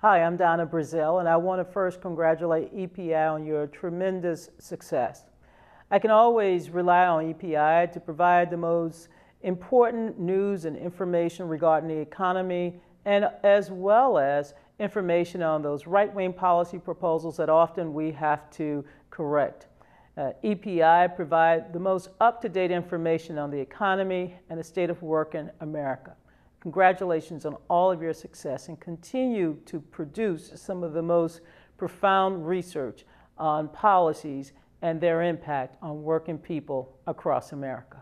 Hi, I'm Donna Brazil, and I want to first congratulate EPI on your tremendous success. I can always rely on EPI to provide the most important news and information regarding the economy, and as well as information on those right-wing policy proposals that often we have to correct. Uh, EPI provide the most up-to-date information on the economy and the state of work in America. Congratulations on all of your success and continue to produce some of the most profound research on policies and their impact on working people across America.